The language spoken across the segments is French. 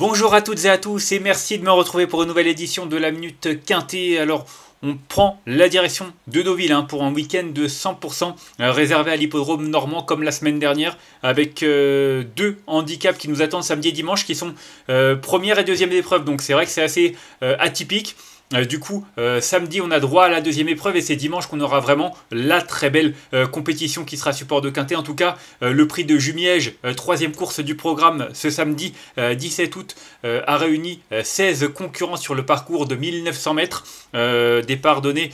Bonjour à toutes et à tous et merci de me retrouver pour une nouvelle édition de la Minute Quintée. Alors, on prend la direction de Deauville hein, pour un week-end de 100% euh, réservé à l'hippodrome normand comme la semaine dernière, avec euh, deux handicaps qui nous attendent samedi et dimanche, qui sont euh, première et deuxième épreuve. Donc c'est vrai que c'est assez atypique. Euh, du coup, euh, samedi, on a droit à la deuxième épreuve et c'est dimanche qu'on aura vraiment la très belle euh, compétition qui sera support de Quintet. En tout cas, le prix de Jumiège, troisième course du programme ce samedi 17 août, a réuni 16 concurrents sur le parcours de 1900 mètres. départ donné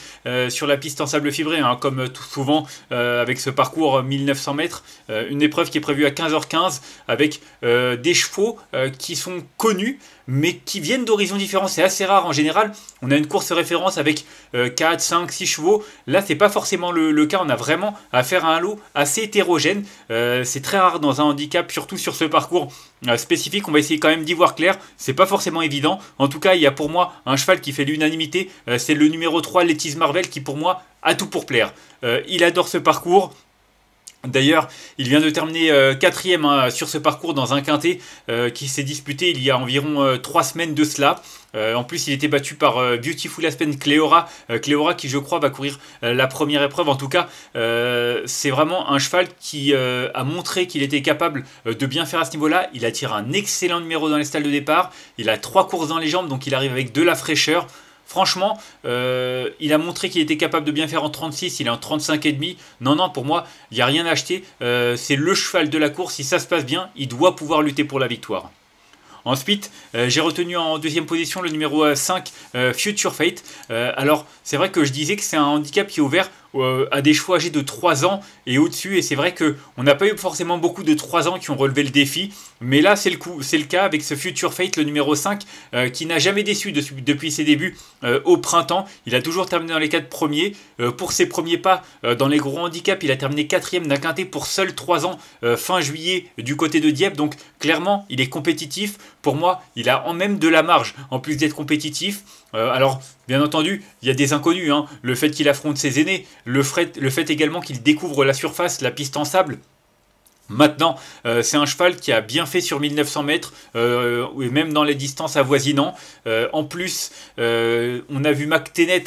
sur la piste en sable fibré, hein, comme tout souvent avec ce parcours 1900 mètres. une épreuve qui est prévue à 15h15 avec des chevaux qui sont connus mais qui viennent d'horizons différents. C'est assez rare en général. On a une course référence avec 4, 5, 6 chevaux. Là, c'est pas forcément le, cas. On a vraiment affaire à un lot assez hétérogène. Euh, c'est très rare dans un handicap, surtout sur ce parcours euh, spécifique. On va essayer quand même d'y voir clair. C'est pas forcément évident. En tout cas, il y a pour moi un cheval qui fait l'unanimité. Euh, c'est le numéro 3, Letiz Marvel, qui pour moi a tout pour plaire. il adore ce parcours. D'ailleurs, il vient de terminer euh, quatrième hein, sur ce parcours dans un quintet euh, qui s'est disputé il y a environ 3 euh, trois semaines de cela. en plus, il était battu par Beautiful Aspen Cléora, Cléora qui, je crois, va courir la première épreuve. En tout cas, c'est vraiment un cheval qui a montré qu'il était capable de bien faire à ce niveau-là. Il attire un excellent numéro dans les stalles de départ. Il a trois courses dans les jambes, donc il arrive avec de la fraîcheur. Franchement, euh, il a montré qu'il était capable de bien faire en 36, il est en 35,5. Non, non, pour moi, il n'y a rien à acheter. Euh, c'est le cheval de la course. Si ça se passe bien, il doit pouvoir lutter pour la victoire. Ensuite, euh, j'ai retenu en deuxième position le numéro 5, Future Fate. alors, c'est vrai que je disais que c'est un handicap qui est ouvert euh, à des chevaux âgés de 3 ans et au-dessus. Et c'est vrai qu'on n'a pas eu forcément beaucoup de 3 ans qui ont relevé le défi. Mais là, c'est le, c'est le cas avec ce Future Fate, le numéro 5, euh, qui n'a jamais déçu depuis ses débuts euh, au printemps. Il a toujours terminé dans les 4 premiers. pour ses premiers pas dans les gros handicaps, il a terminé 4ème d'un quintet pour seuls 3 ans fin juillet du côté de Dieppe. Donc clairement, il est compétitif. Pour moi, il a en même de la marge, en plus d'être compétitif. alors, bien entendu, il y a des inconnus. Hein. Le fait qu'il affronte ses aînés, le fait, le fait également qu'il découvre la surface, la piste en sable, Maintenant, euh, c'est un cheval qui a bien fait sur 1900 mètres, euh, et même dans les distances avoisinantes. Euh, en plus, on a vu Mac Tennet,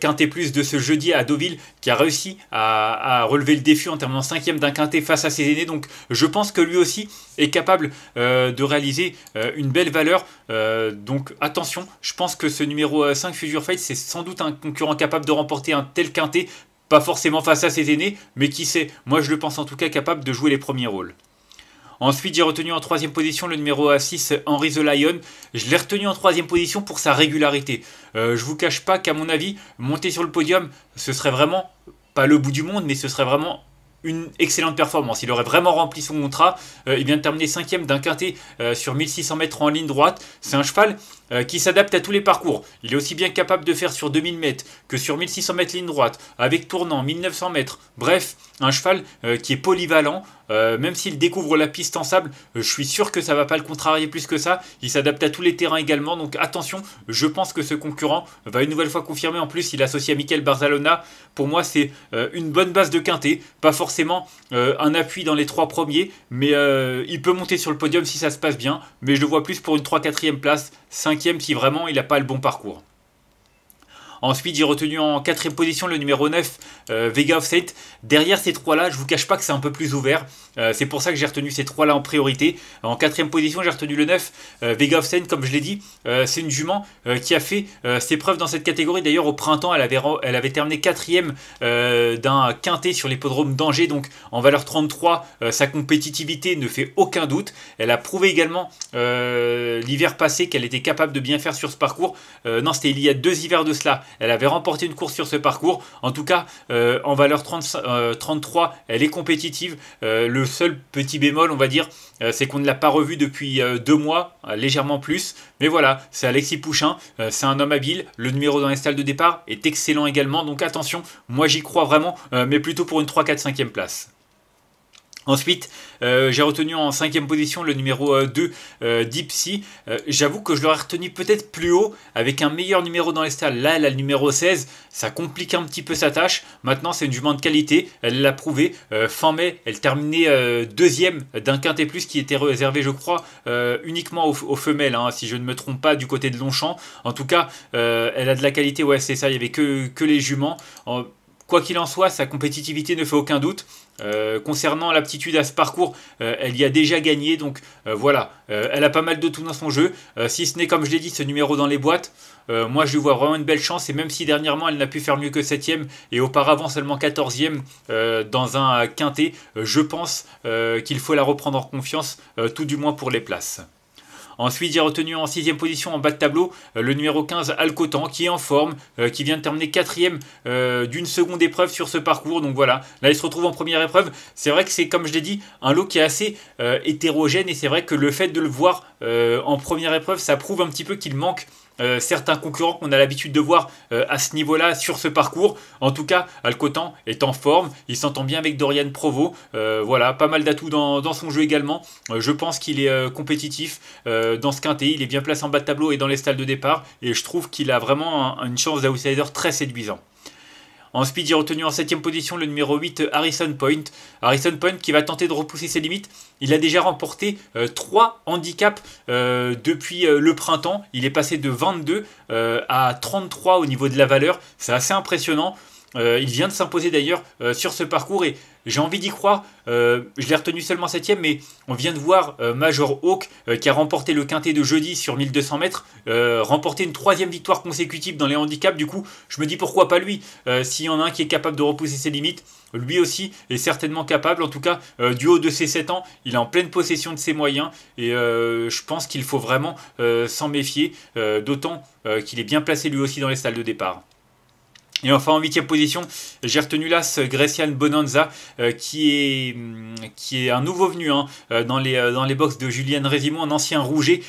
quinté plus de ce jeudi à Deauville, qui a réussi à, relever le défi en terminant cinquième d'un quinté face à ses aînés. Donc, je pense que lui aussi est capable de réaliser une belle valeur. donc, attention, je pense que ce numéro 5 Future Fight, c'est sans doute un concurrent capable de remporter un tel quinté pas forcément face à ses aînés, mais qui sait, moi je le pense en tout cas capable de jouer les premiers rôles. Ensuite, j'ai retenu en troisième position le numéro 6, Henry the Lion. Je l'ai retenu en troisième position pour sa régularité. Euh, je vous cache pas qu'à mon avis, monter sur le podium, ce serait vraiment pas le bout du monde, mais ce serait vraiment une excellente performance. Il aurait vraiment rempli son contrat. Euh, il vient de terminer cinquième d'un quintet euh, sur 1600 mètres en ligne droite. C'est un cheval euh, qui s'adapte à tous les parcours. Il est aussi bien capable de faire sur 2000 mètres que sur 1600 mètres ligne droite, avec tournant 1900 mètres. Bref, un cheval euh, qui est polyvalent. Euh, même s'il découvre la piste en sable, je suis sûr que ça ne va pas le contrarier plus que ça. Il s'adapte à tous les terrains également. Donc attention, je pense que ce concurrent va une nouvelle fois confirmer. En plus, il associe à Michael Barzalona. Pour moi, c'est une bonne base de quintet. Pas forcément un appui dans les trois premiers, mais il peut monter sur le podium si ça se passe bien. Mais je le vois plus pour une 3-4e place Cinquième si vraiment il n'a pas le bon parcours. Ensuite, j'ai retenu en quatrième position le numéro 9, euh, Vega of Saint. Derrière ces trois-là, je vous cache pas que c'est un peu plus ouvert. Euh, c'est pour ça que j'ai retenu ces trois-là en priorité. En quatrième position, j'ai retenu le 9, euh, Vega of Saint. comme je l'ai dit. c'est une jument qui a fait ses preuves dans cette catégorie. D'ailleurs, au printemps, elle avait, elle avait terminé quatrième d'un quintet sur l'hippodrome d'Angers. Donc, en valeur 33, sa compétitivité ne fait aucun doute. Elle a prouvé également l'hiver passé qu'elle était capable de bien faire sur ce parcours. non, c'était il y a deux hivers de cela. Elle avait remporté une course sur ce parcours. En tout cas, euh, en valeur 33, euh, elle est compétitive. Euh, le seul petit bémol, on va dire, c'est qu'on ne l'a pas revue depuis deux mois, légèrement plus. Mais voilà, c'est Alexis Pouchin, c'est un homme habile. Le numéro dans les stalles de départ est excellent également. Donc attention, moi j'y crois vraiment, mais plutôt pour une 3, 4, 5e place. Ensuite, euh, j'ai retenu en cinquième position le numéro 2, euh, euh, d'Ipsy, J'avoue que je l'aurais retenu peut-être plus haut, avec un meilleur numéro dans les stalles. Là, elle a le numéro 16, ça complique un petit peu sa tâche. Maintenant, c'est une jument de qualité, elle l'a prouvé. fin mai, elle terminait deuxième d'un quintet plus qui était réservé, je crois, uniquement aux, femelles, hein, si je ne me trompe pas, du côté de Longchamp. En tout cas, elle a de la qualité, ouais, c'est ça, il n'y avait que, que les juments. Quoi qu'il en soit, sa compétitivité ne fait aucun doute. Euh, concernant l'aptitude à ce parcours, euh, elle y a déjà gagné, donc euh, voilà, elle a pas mal de tout dans son jeu. si ce n'est, comme je l'ai dit, ce numéro dans les boîtes, moi je lui vois vraiment une belle chance, et même si dernièrement elle n'a pu faire mieux que 7ème, et auparavant seulement 14ème dans un quintet, je pense qu'il faut la reprendre en confiance, tout du moins pour les places. Ensuite, j'ai retenu en 6 position en bas de tableau euh, le numéro 15 Alcotan qui est en forme, euh, qui vient de terminer 4 euh, d'une seconde épreuve sur ce parcours. Donc voilà, là il se retrouve en première épreuve. C'est vrai que c'est comme je l'ai dit, un lot qui est assez hétérogène et c'est vrai que le fait de le voir en première épreuve, ça prouve un petit peu qu'il manque euh, certains concurrents qu'on a l'habitude de voir euh, à ce niveau-là sur ce parcours. En tout cas, Alcotan est en forme, il s'entend bien avec Dorian Provo. Euh, voilà, pas mal d'atouts dans, son jeu également. je pense qu'il est compétitif dans ce quintet, il est bien placé en bas de tableau et dans les stalles de départ. Et je trouve qu'il a vraiment une chance d'outsider très séduisant. En speed, j'ai retenu en 7ème position le numéro 8 Harrison Point. Harrison Point qui va tenter de repousser ses limites. Il a déjà remporté 3 euh, handicaps euh, depuis euh, le printemps. Il est passé de 22 à 33 au niveau de la valeur. C'est assez impressionnant. il vient de s'imposer d'ailleurs sur ce parcours et j'ai envie d'y croire. Euh, je l'ai retenu seulement 7 mais on vient de voir euh, Major Hawk, euh, qui a remporté le quintet de jeudi sur 1200 mètres, remporter une troisième victoire consécutive dans les handicaps. Du coup, je me dis pourquoi pas lui S'il y en a un qui est capable de repousser ses limites, lui aussi est certainement capable. En tout cas, du haut de ses 7 ans, il est en pleine possession de ses moyens. Et je pense qu'il faut vraiment s'en méfier, d'autant qu'il est bien placé lui aussi dans les salles de départ. Et enfin en 8 huitième position, j'ai retenu l'as Grecian Bonanza, euh, qui, est, hum, qui est un nouveau venu hein, euh, dans, les, euh, dans les box de Julien Résimont, un ancien Rouget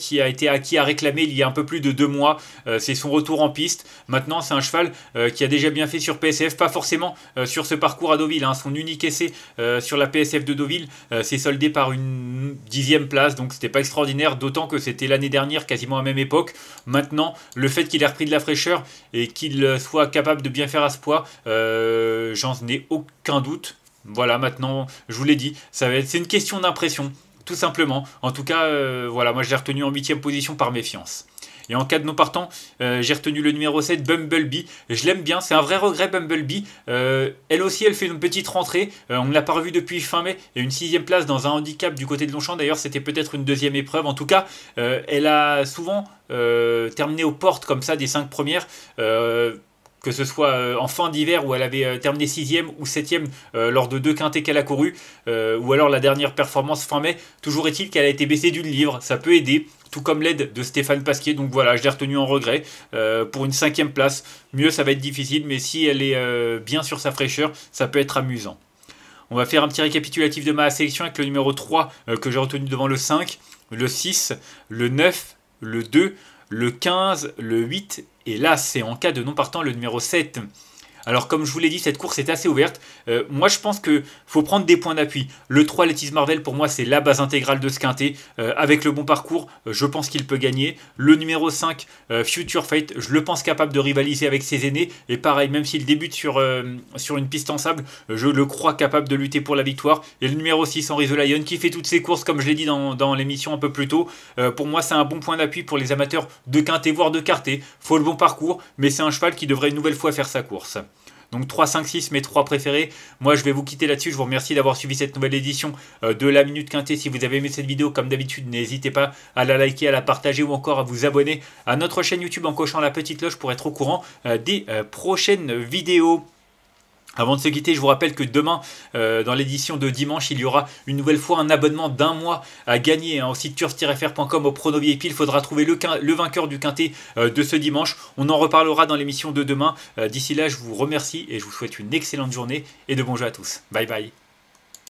qui a été acquis à réclamer il y a un peu plus de deux mois. c'est son retour en piste. Maintenant, c'est un cheval qui a déjà bien fait sur PSF, pas forcément sur ce parcours à Deauville. Hein. Son unique essai sur la PSF de Deauville s'est soldé par une dixième place, donc c'était pas extraordinaire, d'autant que c'était l'année dernière, quasiment à même époque. Maintenant, le fait qu'il ait repris de la fraîcheur et qu'il soit capable de bien faire à ce poids, euh, j'en ai aucun doute. Voilà, maintenant, je vous l'ai dit, ça va être, c'est une question d'impression, tout simplement. En tout cas, euh, voilà, moi je l'ai retenu en 8 position par méfiance. Et en cas de non partant, euh, j'ai retenu le numéro 7, Bumblebee. Je l'aime bien, c'est un vrai regret, Bumblebee. elle aussi, elle fait une petite rentrée. on ne l'a pas revu depuis fin mai. Et une sixième place dans un handicap du côté de Longchamp. D'ailleurs, c'était peut-être une deuxième épreuve. En tout cas, elle a souvent terminé aux portes comme ça des cinq premières que ce soit euh, en fin d'hiver où elle avait euh, terminé 6ème ou 7ème euh, lors de deux quintés qu'elle a couru, ou alors la dernière performance fin mai, toujours est-il qu'elle a été baissée d'une livre, ça peut aider tout comme l'aide de Stéphane Pasquier. Donc voilà, je l'ai retenu en regret pour une cinquième place. Mieux, ça va être difficile, mais si elle est bien sur sa fraîcheur, ça peut être amusant. On va faire un petit récapitulatif de ma sélection avec le numéro 3 que j'ai retenu devant le 5, le 6, le 9, le 2, le 15, le 8 et là, c'est en cas de non partant le numéro 7 alors comme je vous l'ai dit, cette course est assez ouverte. Euh, moi je pense qu'il faut prendre des points d'appui. Le 3 Letiz Marvel pour moi c'est la base intégrale de ce quintet. Euh, avec le bon parcours, euh, je pense qu'il peut gagner. Le numéro 5, Future Fate, je le pense capable de rivaliser avec ses aînés. Et pareil, même s'il débute sur, sur une piste en sable, je le crois capable de lutter pour la victoire. Et le numéro 6, Henry the Lion, qui fait toutes ses courses comme je l'ai dit dans, l'émission un peu plus tôt. pour moi c'est un bon point d'appui pour les amateurs de quintet voire de quartet. Faut le bon parcours, mais c'est un cheval qui devrait une nouvelle fois faire sa course. Donc 3, 5, 6, mes trois préférés. Moi, je vais vous quitter là-dessus. Je vous remercie d'avoir suivi cette nouvelle édition euh, de La Minute Quintée. Si vous avez aimé cette vidéo, comme d'habitude, n'hésitez pas à la liker, à la partager ou encore à vous abonner à notre chaîne YouTube en cochant la petite cloche pour être au courant euh, des euh, prochaines vidéos. Avant de se quitter, je vous rappelle que demain, euh, dans l'édition de dimanche, il y aura une nouvelle fois un abonnement d'un mois à gagner hein, au site turf-fr.com au prono Il faudra trouver le, vainqueur du quintet euh, de ce dimanche. On en reparlera dans l'émission de demain. Euh, d'ici là, je vous remercie et je vous souhaite une excellente journée et de bons jeux à tous. Bye bye.